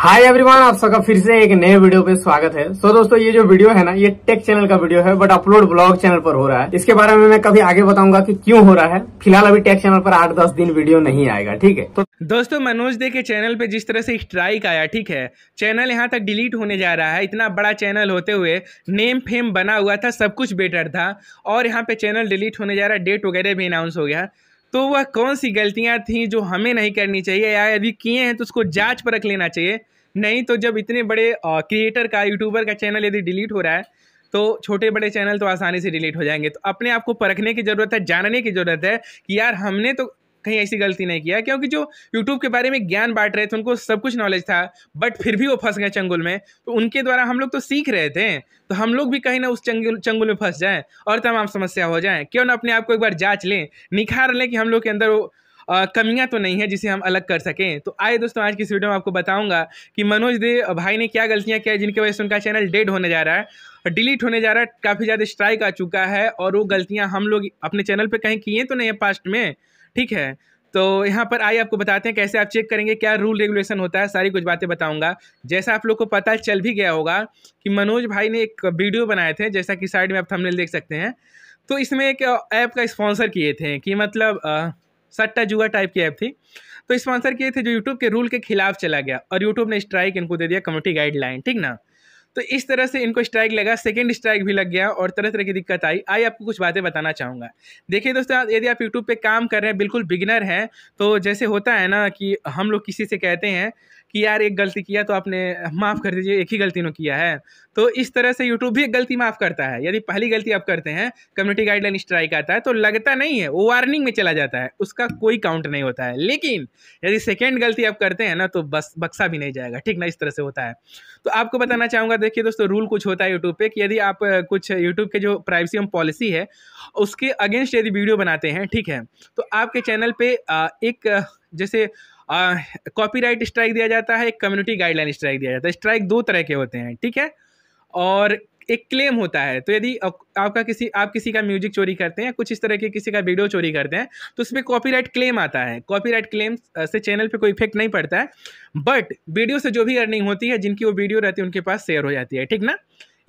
hi everyone आप सबका फिर से एक नए वीडियो पे स्वागत है सो so, दोस्तों ये जो वीडियो है ना ये टेक चैनल का वीडियो है बट अपलोड ब्लॉग चैनल पर हो रहा है इसके बारे में मैं कभी आगे बताऊंगा कि क्यों हो रहा है फिलहाल अभी टेक चैनल पर आठ दस दिन वीडियो नहीं आएगा ठीक है तो दोस्तों मनोज दे के चैनल पे जिस तरह से स्ट्राइक आया ठीक है चैनल यहाँ तक डिलीट होने जा रहा है इतना बड़ा चैनल होते हुए नेम फेम बना हुआ था सब कुछ बेटर था और यहाँ पे चैनल डिलीट होने जा रहा है डेट वगैरह भी अनाउंस हो गया तो वह कौन सी गलतियाँ थीं जो हमें नहीं करनी चाहिए या यदि किए हैं तो उसको जांच परख लेना चाहिए नहीं तो जब इतने बड़े क्रिएटर का यूट्यूबर का चैनल यदि डिलीट हो रहा है तो छोटे बड़े चैनल तो आसानी से डिलीट हो जाएंगे तो अपने आप को परखने की ज़रूरत है जानने की ज़रूरत है कि यार हमने तो कहीं ऐसी गलती नहीं किया क्योंकि जो यूट्यूब के बारे में ज्ञान बांट रहे थे उनको सब कुछ नॉलेज था बट फिर भी वो फंस गए चंगुल में तो उनके द्वारा हम लोग तो सीख रहे थे तो हम लोग भी कहीं ना उस चंगुल चंगुल में फंस जाएं और तमाम समस्या हो जाए क्यों ना अपने आप को एक बार जाँच लें निखार लें कि हम लोग के अंदर वो कमियाँ तो नहीं है जिसे हम अलग कर सकें तो आए दोस्तों आज की इस वीडियो में आपको बताऊँगा कि मनोज दे भाई ने क्या गलतियाँ किया जिनकी वजह से उनका चैनल डेड होने जा रहा है डिलीट होने जा रहा है काफ़ी ज़्यादा स्ट्राइक आ चुका है और वो गलतियाँ हम लोग अपने चैनल पर कहीं किए तो नहीं है पास्ट में ठीक है तो यहाँ पर आइए आपको बताते हैं कैसे आप चेक करेंगे क्या रूल रेगुलेशन होता है सारी कुछ बातें बताऊंगा जैसा आप लोग को पता चल भी गया होगा कि मनोज भाई ने एक वीडियो बनाए थे जैसा कि साइड में आप थंबनेल देख सकते हैं तो इसमें एक ऐप का स्पॉन्सर किए थे कि मतलब सट्टा जुआ टाइप की ऐप थी तो स्पॉन्सर किए थे जो यूट्यूब के रूल के खिलाफ चला गया और यूट्यूब ने स्ट्राइक इनको दे दिया कम्युनिटी गाइडलाइन ठीक ना तो इस तरह से इनको स्ट्राइक लगा सेकेंड स्ट्राइक भी लग गया और तरह तरह की दिक्कत आई आई आपको कुछ बातें बताना चाहूँगा देखिए दोस्तों यदि आप यूट्यूब पर काम कर रहे हैं बिल्कुल बिगिनर हैं तो जैसे होता है ना कि हम लोग किसी से कहते हैं कि यार एक गलती किया तो आपने माफ़ कर दीजिए एक ही गलती ने किया है तो इस तरह से यूट्यूब भी एक गलती माफ़ करता है यदि पहली गलती आप करते हैं कम्युनिटी गाइडलाइन स्ट्राइक आता है तो लगता नहीं है वो वार्निंग में चला जाता है उसका कोई काउंट नहीं होता है लेकिन यदि सेकेंड गलती आप करते हैं ना तो बस बक्सा भी नहीं जाएगा ठीक ना इस तरह से होता है तो आपको बताना चाहूँगा देखिए दोस्तों रूल कुछ होता है यूट्यूब पे कि यदि आप कुछ यूट्यूब के जो प्राइवेसी पॉलिसी है उसके अगेंस्ट यदि वीडियो बनाते हैं ठीक है तो आपके चैनल पे एक जैसे कॉपीराइट स्ट्राइक दिया जाता है एक कम्युनिटी गाइडलाइन स्ट्राइक दिया जाता है स्ट्राइक दो तरह के होते हैं ठीक है और एक क्लेम होता है तो यदि आपका किसी आप किसी का म्यूजिक चोरी करते हैं कुछ इस तरह के किसी का वीडियो चोरी करते हैं तो उस पर कॉपीराइट क्लेम आता है कॉपीराइट क्लेम से चैनल पे कोई इफेक्ट नहीं पड़ता है बट वीडियो से जो भी अर्निंग होती है जिनकी वो वीडियो रहती है उनके पास शेयर हो जाती है ठीक ना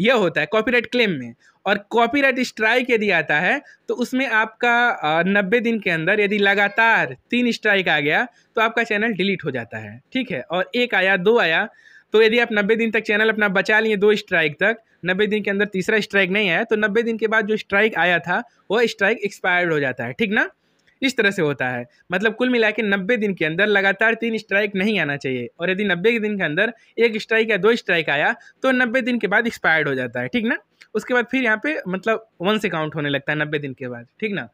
यह होता है कॉपीराइट क्लेम में और कॉपीराइट स्ट्राइक यदि आता है तो उसमें आपका नब्बे दिन के अंदर यदि लगातार तीन स्ट्राइक आ गया तो आपका चैनल डिलीट हो जाता है ठीक है और एक आया दो आया तो यदि आप नब्बे दिन तक चैनल अपना बचा लिए दो स्ट्राइक तक नब्बे दिन के अंदर तीसरा स्ट्राइक नहीं आया तो नब्बे दिन के बाद जो स्ट्राइक आया था वो स्ट्राइक एक्सपायर्ड हो जाता है ठीक ना इस तरह से होता है मतलब कुल मिला के नब्बे दिन के अंदर लगातार तीन स्ट्राइक नहीं आना चाहिए और यदि नब्बे दिन के अंदर एक स्ट्राइक या दो स्ट्राइक आया तो नब्बे दिन के बाद एक्सपायर्ड हो जाता है ठीक ना उसके बाद फिर यहाँ पे मतलब वन से काउंट होने लगता है नब्बे दिन के बाद ठीक ना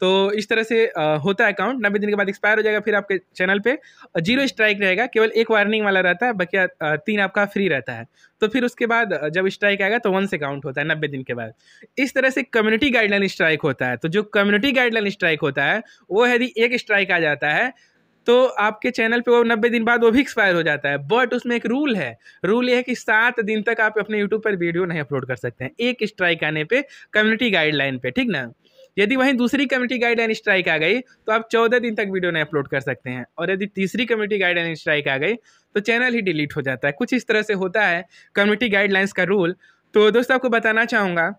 तो इस तरह से होता है अकाउंट नब्बे दिन के बाद एक्सपायर हो जाएगा फिर आपके चैनल पे जीरो स्ट्राइक रहेगा केवल एक वार्निंग वाला रहता है बाकी तीन आपका फ्री रहता है तो फिर उसके बाद जब स्ट्राइक आएगा तो वन से काउंट होता है नब्बे दिन के बाद इस तरह से कम्युनिटी गाइडलाइन स्ट्राइक होता है तो जो कम्युनिटी गाइडलाइन स्ट्राइक होता है वो यदि एक स्ट्राइक आ जाता है तो आपके चैनल पे वो नब्बे दिन बाद वो भी एक्सपायर हो जाता है बट उसमें एक रूल है रूल ये है कि सात दिन तक आप अपने यूट्यूब पर वीडियो नहीं अपलोड कर सकते हैं एक स्ट्राइक आने पे कम्युनिटी गाइडलाइन पे ठीक ना यदि वहीं दूसरी कम्युनिटी गाइडलाइन स्ट्राइक आ गई तो आप चौदह दिन तक वीडियो नहीं अपलोड कर सकते हैं और यदि तीसरी कम्युनिटी गाइडलाइन स्ट्राइक आ गई तो चैनल ही डिलीट हो जाता है कुछ इस तरह से होता है कम्युनिटी गाइडलाइंस का रूल तो दोस्तों आपको बताना चाहूँगा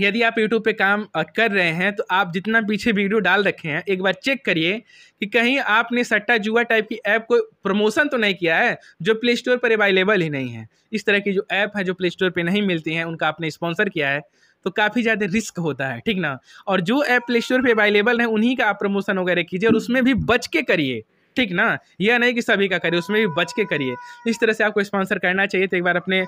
यदि आप YouTube पे काम कर रहे हैं तो आप जितना पीछे वीडियो डाल रखे हैं एक बार चेक करिए कि कहीं आपने सट्टा जुआ टाइप की ऐप को प्रमोशन तो नहीं किया है जो प्ले स्टोर पर अवेलेबल ही नहीं है इस तरह की जो ऐप है जो प्ले स्टोर पर नहीं मिलती हैं उनका आपने स्पॉन्सर किया है तो काफ़ी ज़्यादा रिस्क होता है ठीक ना और जो ऐप प्ले स्टोर पर अवेलेबल है उन्हीं का आप प्रमोशन वगैरह कीजिए और उसमें भी बच के करिए ठीक ना यह नहीं कि सभी का करिए उसमें भी बच के करिए इस तरह से आपको स्पॉन्सर करना चाहिए तो एक बार अपने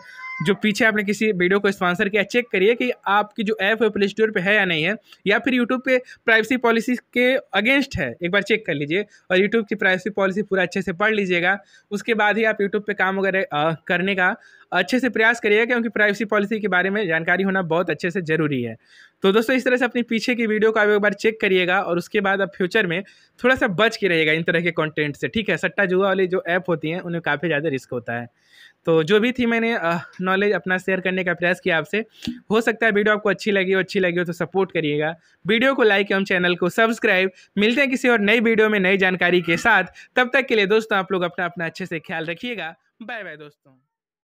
जो पीछे आपने किसी वीडियो को स्पॉन्सर किया चेक करिए कि आपकी जो ऐप है प्ले स्टोर पर है या नहीं है या फिर यूट्यूब पे प्राइवेसी पॉलिसी के अगेंस्ट है एक बार चेक कर लीजिए और यूट्यूब की प्राइवेसी पॉलिसी पूरा अच्छे से पढ़ लीजिएगा उसके बाद ही आप यूट्यूब पर काम वगैरह करने का अच्छे से प्रयास करिएगा क्योंकि प्राइवेसी पॉलिसी के बारे में जानकारी होना बहुत अच्छे से ज़रूरी है तो दोस्तों इस तरह से अपनी पीछे की वीडियो को आप एक बार चेक करिएगा और उसके बाद आप फ्यूचर में थोड़ा सा बच के रहिएगा इन तरह के कॉन्टेंट से ठीक है सट्टा जुआ वाली जो ऐप होती हैं उन्हें काफ़ी ज़्यादा रिस्क होता है तो जो भी थी मैंने नॉलेज अपना शेयर करने का प्रयास किया आपसे हो सकता है वीडियो आपको अच्छी लगी हो अच्छी लगी हो तो सपोर्ट करिएगा वीडियो को लाइक एवं चैनल को सब्सक्राइब मिलते हैं किसी और नई वीडियो में नई जानकारी के साथ तब तक के लिए दोस्तों आप लोग अपना अपना अच्छे से ख्याल रखिएगा बाय बाय दोस्तों